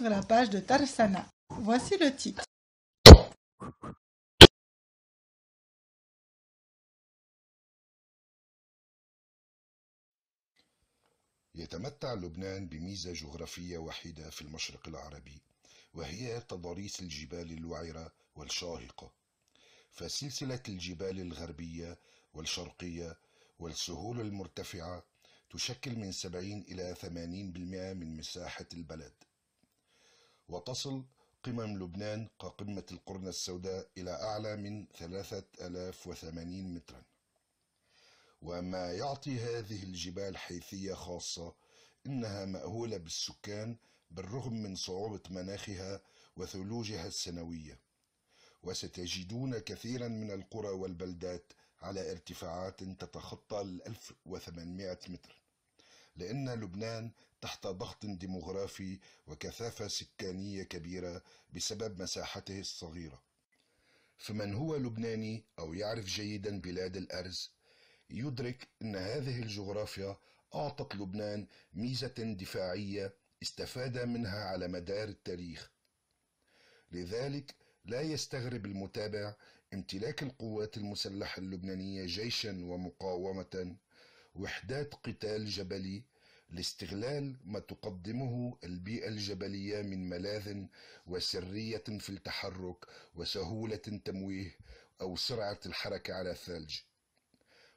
sur la page de Tarsana. Voici le titre. يتمتع لبنان بميزة جغرافية وحيدة في المشرق العربي وهي تضاريس الجبال الوعرة والشاهقة فسلسلة الجبال الغربية والشرقية والسهول المرتفعة تشكل من 70 إلى 80% من مساحة البلد وتصل قمم لبنان كقمة القرن السوداء إلى أعلى من 3080 مترا وما يعطي هذه الجبال حيثية خاصة إنها مأهولة بالسكان بالرغم من صعوبة مناخها وثلوجها السنوية وستجدون كثيرا من القرى والبلدات على ارتفاعات تتخطى 1800 متر لأن لبنان تحت ضغط ديموغرافي وكثافة سكانية كبيرة بسبب مساحته الصغيرة فمن هو لبناني أو يعرف جيدا بلاد الأرز يدرك أن هذه الجغرافيا أعطت لبنان ميزة دفاعية استفاد منها على مدار التاريخ لذلك لا يستغرب المتابع امتلاك القوات المسلحة اللبنانية جيشا ومقاومة وحدات قتال جبلي لاستغلال ما تقدمه البيئة الجبلية من ملاذ وسرية في التحرك وسهولة تمويه أو سرعة الحركة على الثلج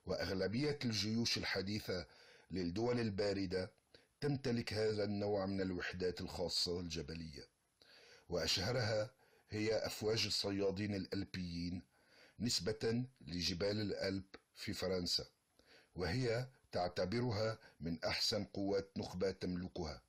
وأغلبية الجيوش الحديثة للدول الباردة تمتلك هذا النوع من الوحدات الخاصة الجبلية وأشهرها هي أفواج الصيادين الألبيين نسبة لجبال الألب في فرنسا وهي تعتبرها من أحسن قوات نخبة تملكها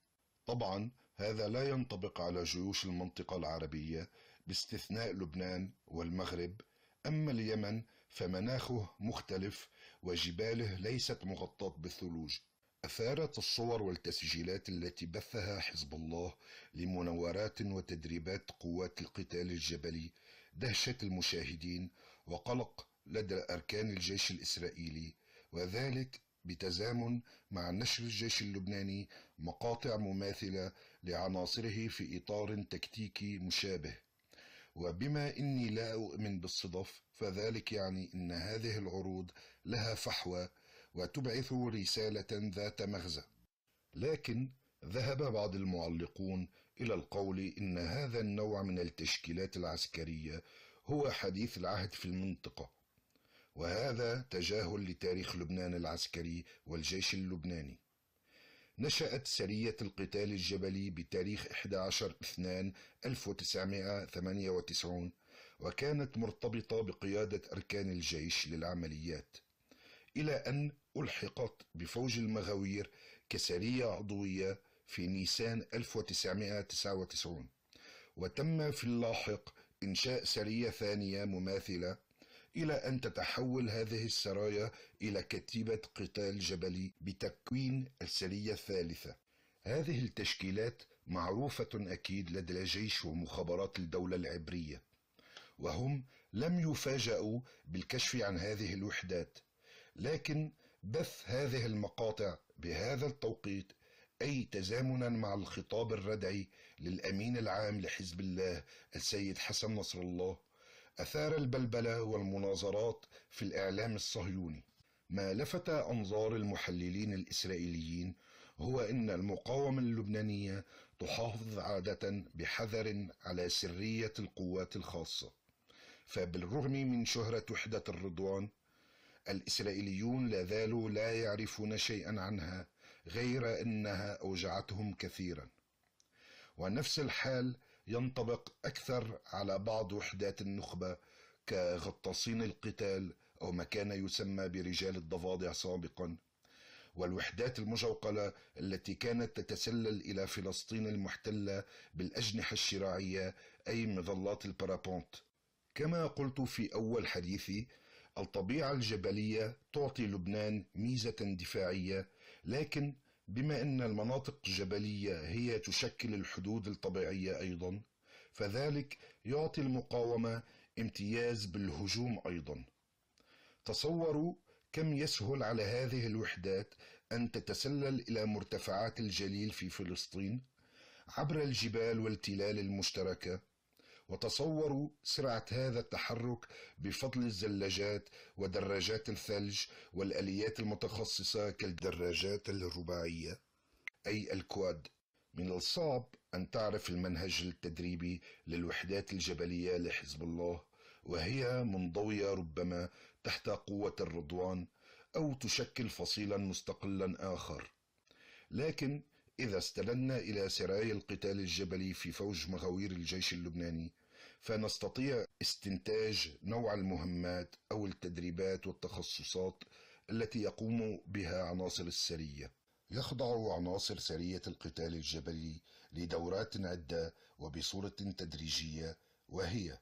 طبعا هذا لا ينطبق على جيوش المنطقة العربية باستثناء لبنان والمغرب أما اليمن فمناخه مختلف وجباله ليست مغطاة بالثلوج أثارت الصور والتسجيلات التي بثها حزب الله لمناورات وتدريبات قوات القتال الجبلي دهشة المشاهدين وقلق لدى أركان الجيش الإسرائيلي وذلك بتزامن مع نشر الجيش اللبناني مقاطع مماثلة لعناصره في إطار تكتيكي مشابه وبما إني لا أؤمن بالصدف فذلك يعني أن هذه العروض لها فحوى وتبعث رسالة ذات مغزى لكن ذهب بعض المعلقون إلى القول إن هذا النوع من التشكيلات العسكرية هو حديث العهد في المنطقة وهذا تجاهل لتاريخ لبنان العسكري والجيش اللبناني نشأت سرية القتال الجبلي بتاريخ 11/2/1998 وكانت مرتبطة بقيادة أركان الجيش للعمليات إلى أن ألحقت بفوج المغاوير كسرية عضوية في نيسان 1999 وتم في اللاحق إنشاء سرية ثانية مماثلة إلى أن تتحول هذه السرايا إلى كتيبة قتال جبلي بتكوين السرية الثالثة هذه التشكيلات معروفة أكيد لدى الجيش ومخابرات الدولة العبرية وهم لم يفاجأوا بالكشف عن هذه الوحدات لكن بث هذه المقاطع بهذا التوقيت أي تزامنا مع الخطاب الردعي للأمين العام لحزب الله السيد حسن نصر الله أثار البلبلة والمناظرات في الإعلام الصهيوني ما لفت أنظار المحللين الإسرائيليين هو أن المقاومة اللبنانية تحافظ عادة بحذر على سرية القوات الخاصة فبالرغم من شهرة وحدة الرضوان الإسرائيليون لا زالوا لا يعرفون شيئا عنها غير أنها أوجعتهم كثيرا ونفس الحال ينطبق أكثر على بعض وحدات النخبة كغطاسين القتال أو ما كان يسمى برجال الضفادع سابقا والوحدات المجوقلة التي كانت تتسلل إلى فلسطين المحتلة بالأجنحة الشراعية أي مظلات البارابونت كما قلت في أول حديثي الطبيعة الجبلية تعطي لبنان ميزة دفاعية لكن بما أن المناطق الجبلية هي تشكل الحدود الطبيعية أيضا فذلك يعطي المقاومة امتياز بالهجوم أيضا تصوروا كم يسهل على هذه الوحدات أن تتسلل إلى مرتفعات الجليل في فلسطين عبر الجبال والتلال المشتركه وتصوروا سرعة هذا التحرك بفضل الزلاجات ودراجات الثلج والآليات المتخصصة كالدراجات الرباعية أي الكواد من الصعب أن تعرف المنهج التدريبي للوحدات الجبلية لحزب الله وهي منضوية ربما تحت قوة الرضوان أو تشكل فصيلا مستقلا آخر لكن إذا استندنا إلى سرايا القتال الجبلي في فوج مغاوير الجيش اللبناني فنستطيع استنتاج نوع المهمات أو التدريبات والتخصصات التي يقوم بها عناصر السرية يخضع عناصر سرية القتال الجبلي لدورات عدة وبصورة تدريجية وهي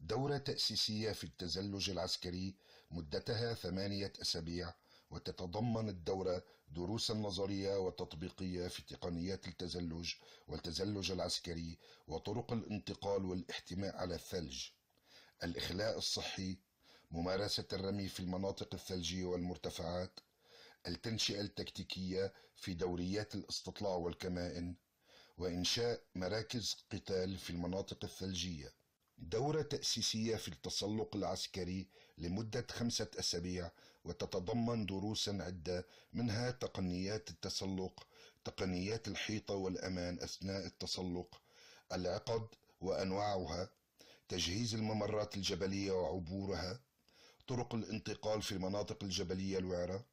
دورة تأسيسية في التزلج العسكري مدتها ثمانية أسابيع وتتضمن الدورة دروسا نظرية وتطبيقية في تقنيات التزلج والتزلج العسكري وطرق الانتقال والاحتماء على الثلج الإخلاء الصحي ممارسة الرمي في المناطق الثلجية والمرتفعات التنشئة التكتيكية في دوريات الاستطلاع والكمائن وإنشاء مراكز قتال في المناطق الثلجية دورة تأسيسية في التسلق العسكري لمدة خمسة أسابيع وتتضمن دروسا عدة منها تقنيات التسلق تقنيات الحيطة والأمان أثناء التسلق العقد وأنواعها تجهيز الممرات الجبلية وعبورها طرق الانتقال في المناطق الجبلية الوعرة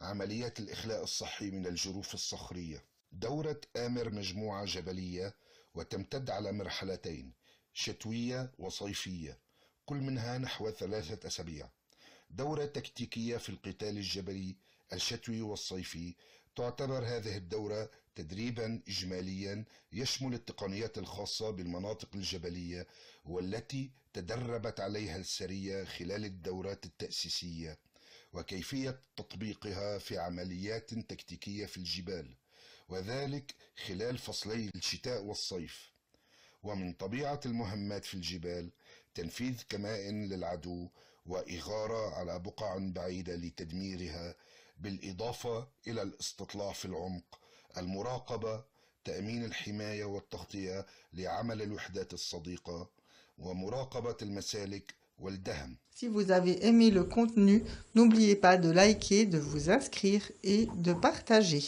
عمليات الإخلاء الصحي من الجروف الصخرية دورة آمر مجموعة جبلية وتمتد على مرحلتين شتوية وصيفية كل منها نحو ثلاثة أسابيع دورة تكتيكية في القتال الجبلي الشتوي والصيفي تعتبر هذه الدورة تدريبا إجماليا يشمل التقنيات الخاصة بالمناطق الجبلية والتي تدربت عليها السرية خلال الدورات التأسيسية وكيفية تطبيقها في عمليات تكتيكية في الجبال وذلك خلال فصلي الشتاء والصيف ومن طبيعة المهمات في الجبال تنفيذ كمائن للعدو واغاره على بقع بعيده لتدميرها بالاضافه الى الاستطلاع في العمق المراقبه تامين الحمايه والتغطيه لعمل الوحدات الصديقه ومراقبه المسالك والدهم Si vous avez aimé le contenu, n'oubliez pas de liker, de vous inscrire et de partager.